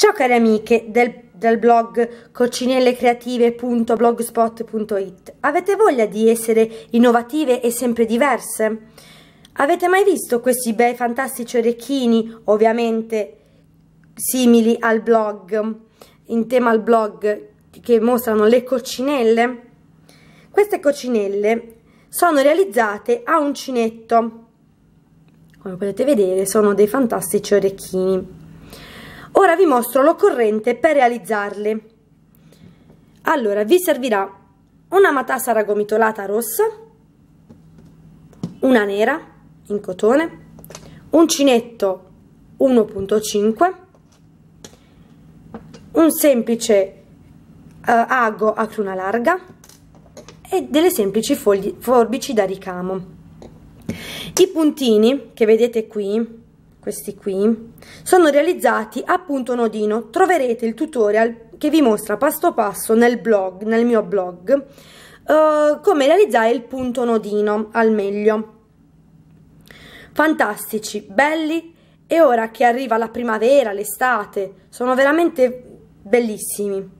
Ciao cari amiche del, del blog coccinellecreative.blogspot.it Avete voglia di essere innovative e sempre diverse? Avete mai visto questi bei fantastici orecchini, ovviamente simili al blog, in tema al blog, che mostrano le coccinelle? Queste coccinelle sono realizzate a uncinetto, come potete vedere sono dei fantastici orecchini. Ora vi mostro l'occorrente per realizzarle. Allora, vi servirà una matassa gomitolata rossa, una nera in cotone, uncinetto 1.5, un semplice Uh, ago a cruna larga e delle semplici fogli, forbici da ricamo. I puntini che vedete qui questi qui, sono realizzati a punto nodino. Troverete il tutorial che vi mostra passo passo nel blog, nel mio blog, uh, come realizzare il punto nodino al meglio. Fantastici, belli e ora che arriva la primavera, l'estate, sono veramente bellissimi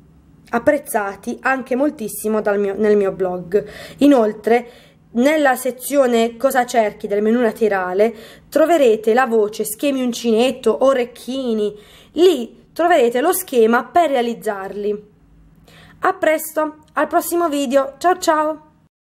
apprezzati anche moltissimo mio, nel mio blog. Inoltre nella sezione Cosa cerchi del menu laterale troverete la voce schemi uncinetto, orecchini. Lì troverete lo schema per realizzarli. A presto, al prossimo video. Ciao ciao!